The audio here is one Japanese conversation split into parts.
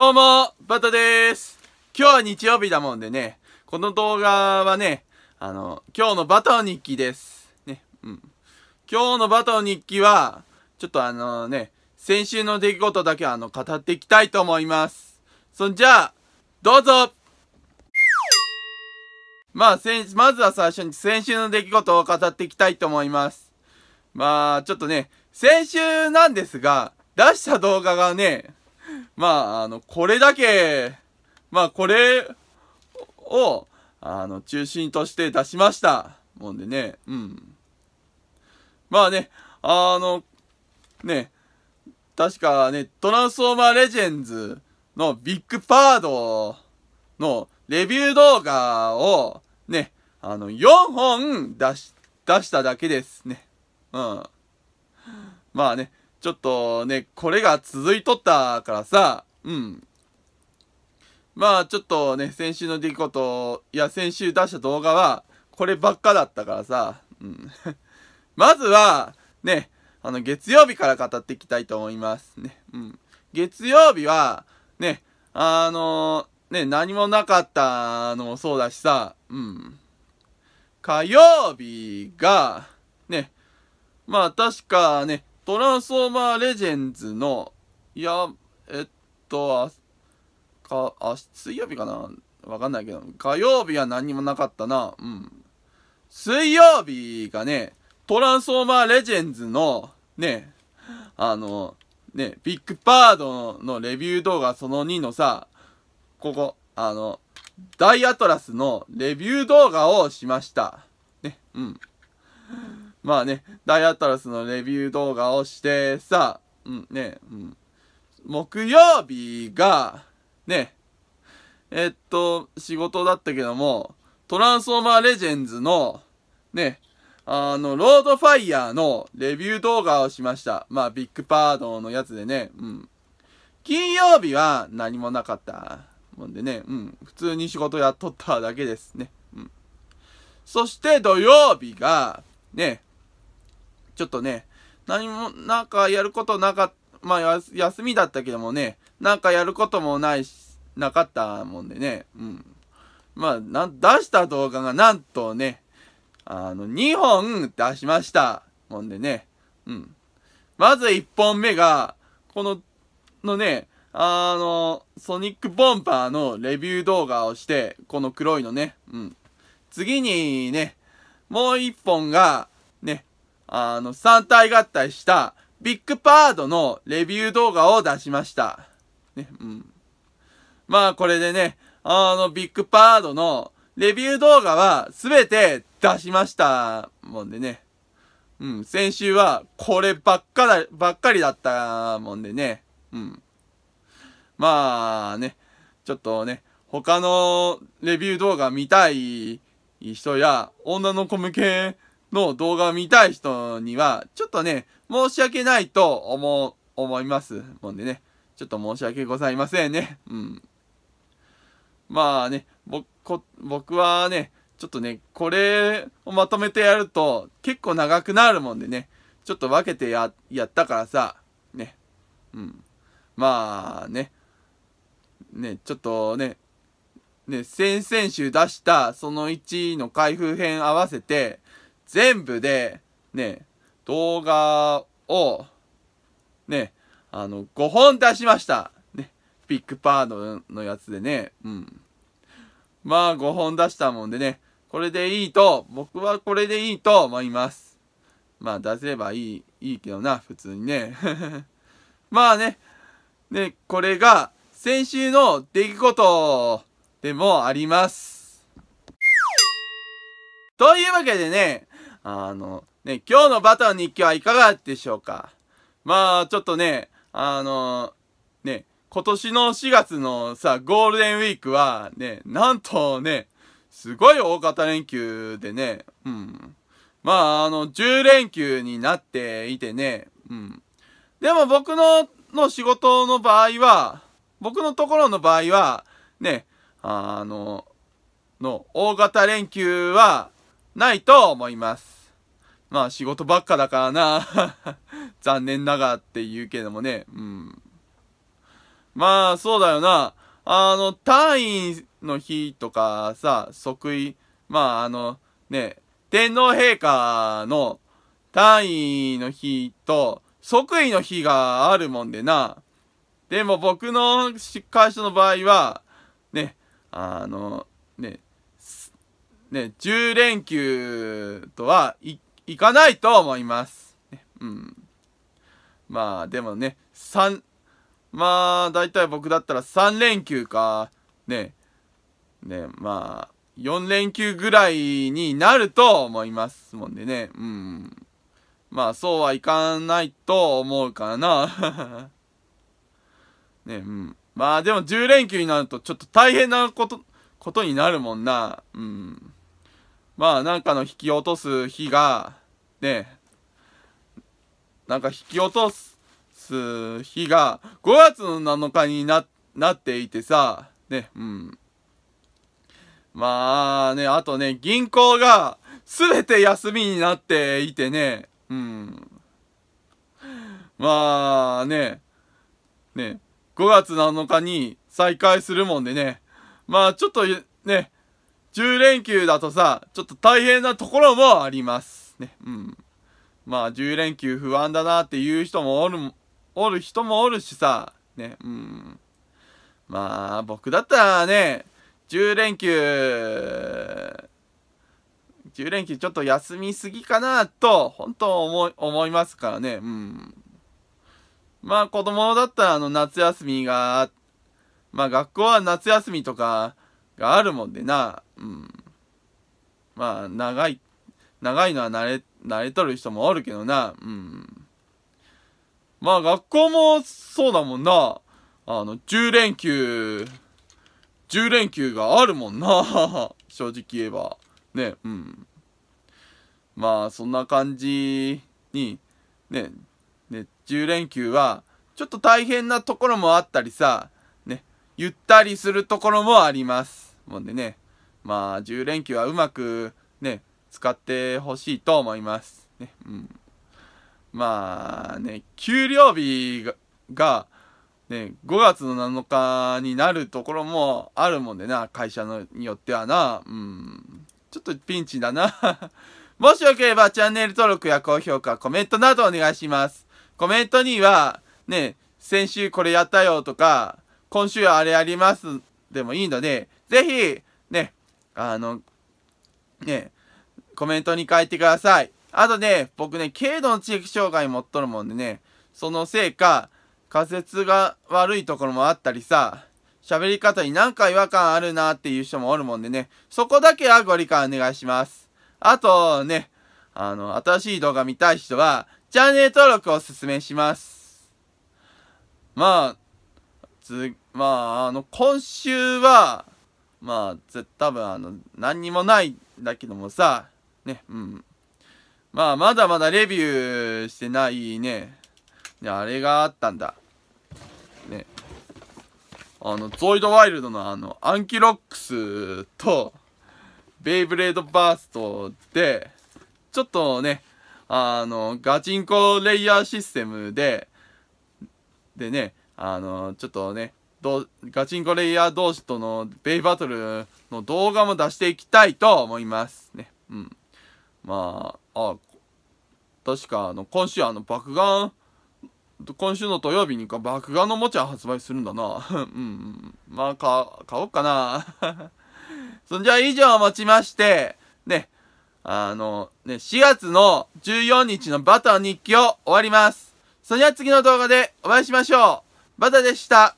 どうも、バタです。今日は日曜日だもんでね、この動画はね、あの、今日のバタの日記です。ね、うん。今日のバタの日記は、ちょっとあのね、先週の出来事だけあの、語っていきたいと思います。そんじゃあ、どうぞまあ、先、まずは最初に先週の出来事を語っていきたいと思います。まあ、ちょっとね、先週なんですが、出した動画がね、まあ、あの、これだけ、まあ、これを、あの、中心として出しました。もんでね、うん。まあね、あの、ね、確かね、トランスフォーマーレジェンズのビッグパードのレビュー動画をね、あの、4本出し、出しただけですね。うん。まあね、ちょっとね、これが続いとったからさ、うん。まあちょっとね、先週の出来事、いや、先週出した動画は、こればっかだったからさ、うん。まずは、ね、あの、月曜日から語っていきたいと思いますね。うん。月曜日は、ね、あのー、ね、何もなかったのもそうだしさ、うん。火曜日が、ね、まあ確かね、トランスフォーマーレジェンズの、いや、えっと、あ、か、あ、水曜日かなわかんないけど、火曜日は何もなかったな。うん。水曜日がね、トランスフォーマーレジェンズの、ね、あの、ね、ビッグバードのレビュー動画その2のさ、ここ、あの、ダイアトラスのレビュー動画をしました。ね、うん。まあね、大アトラスのレビュー動画をしてさ、うんね、うん、木曜日が、ね、えっと、仕事だったけども、トランスフォーマーレジェンズの、ね、あの、ロードファイヤーのレビュー動画をしました。まあ、ビッグパードのやつでね、うん。金曜日は何もなかった。もんでね、うん。普通に仕事やっとっただけですね。うん。そして土曜日が、ね、ちょっとね、何も、なんかやることなかった、まあ、休みだったけどもね、なんかやることもないし、なかったもんでね、うん。まあ、な、出した動画がなんとね、あの、2本出しましたもんでね、うん。まず1本目が、この、のね、あの、ソニックボンバーのレビュー動画をして、この黒いのね、うん。次にね、もう1本が、ね、あの、3体合体したビッグパードのレビュー動画を出しました。ね、うん。まあ、これでね、あの、ビッグパードのレビュー動画はすべて出しましたもんでね。うん、先週はこればっかだ、ばっかりだったもんでね。うん。まあね、ちょっとね、他のレビュー動画見たい人や、女の子向けの動画を見たい人には、ちょっとね、申し訳ないと思う、思いますもんでね、ちょっと申し訳ございませんね。うん。まあね、僕はね、ちょっとね、これをまとめてやると結構長くなるもんでね、ちょっと分けてや、やったからさ、ね、うん。まあね、ね、ちょっとね、ね、先々週出したその1の開封編合わせて、全部で、ね、動画を、ね、あの、5本出しました。ね、ピックパーののやつでね、うん。まあ、5本出したもんでね、これでいいと、僕はこれでいいと思います。まあ、出せればいい、いいけどな、普通にね。まあね、ね、これが、先週の出来事でもあります。というわけでね、あの、ね、今日のバターの日記はいかがでしょうかまあ、ちょっとね、あの、ね、今年の4月のさ、ゴールデンウィークは、ね、なんとね、すごい大型連休でね、うん。まあ、あの、10連休になっていてね、うん。でも僕の、の仕事の場合は、僕のところの場合は、ね、あの、の、大型連休は、ないと思います。まあ仕事ばっかだからな 残念ながらって言うけどもね、うん。まあそうだよな。あの、単位の日とかさ、即位、まああの、ね、天皇陛下の単位の日と即位の日があるもんでな。でも僕の会社の場合は、ね、あの、ね、ね、10連休とはい行かないと思います。ね、うん。まあ、でもね、3、まあ、大体僕だったら3連休か、ね、ね、まあ、4連休ぐらいになると思いますもんでね、うん。まあ、そうはいかないと思うからな。ね、うん。まあ、でも10連休になるとちょっと大変なこと、ことになるもんな。うん。まあなんかの引き落とす日がねなんか引き落とす日が5月の7日にななっていてさねうんまあねあとね銀行が全て休みになっていてねうんまあねね5月7日に再開するもんでねまあちょっとね10連休だとさ、ちょっと大変なところもあります。ね。うん。まあ、10連休不安だなっていう人もおる、おる人もおるしさ、ね。うん。まあ、僕だったらね、10連休、10連休ちょっと休みすぎかなと、本当思い、思いますからね。うん。まあ子供だったらあの夏休みが、まあ学校は夏休みとか、があるもんでな、うん。まあ、長い、長いのは慣れ、慣れとる人もおるけどな、うん。まあ、学校もそうだもんな。あの、10連休、10連休があるもんな。正直言えば。ね、うん。まあ、そんな感じに、ね、ね、10連休は、ちょっと大変なところもあったりさ、ね、ゆったりするところもあります。もんでね、まあ、10連休はうまくね、使ってほしいと思います。ね、うん。まあね、給料日が、がね、5月の7日になるところもあるもんでな、会社のによってはな、うん、ちょっとピンチだな。もしよければチャンネル登録や高評価、コメントなどお願いします。コメントには、ね、先週これやったよとか、今週はあれやりますでもいいので、ぜひ、ね、あの、ね、コメントに書いてください。あとね、僕ね、軽度の知域障害持っとるもんでね、そのせいか、仮説が悪いところもあったりさ、喋り方になんか違和感あるなっていう人もおるもんでね、そこだけはご理解お願いします。あとね、あの、新しい動画見たい人は、チャンネル登録をおすすめします。まあ、つ、まあ、あの、今週は、まあ、ぜ多分あの、何にもないだけどもさ、ね、うん。まあ、まだまだレビューしてないね。ね、あれがあったんだ。ね。あの、ゾイドワイルドのあの、アンキロックスと、ベイブレードバーストで、ちょっとね、あの、ガチンコレイヤーシステムで、でね、あの、ちょっとね、ガチンコレイヤー同士とのベイバトルの動画も出していきたいと思いますね。うん。まあ、あ、確かあの、今週あの、爆眼、今週の土曜日にか爆眼のおもちゃ発売するんだな。うん。まあ、か、買おうかな。そんじゃあ以上をもちまして、ね、あの、ね、4月の14日のバター日記を終わります。それでは次の動画でお会いしましょう。バタでした。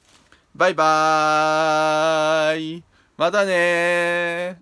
バイバーイまたね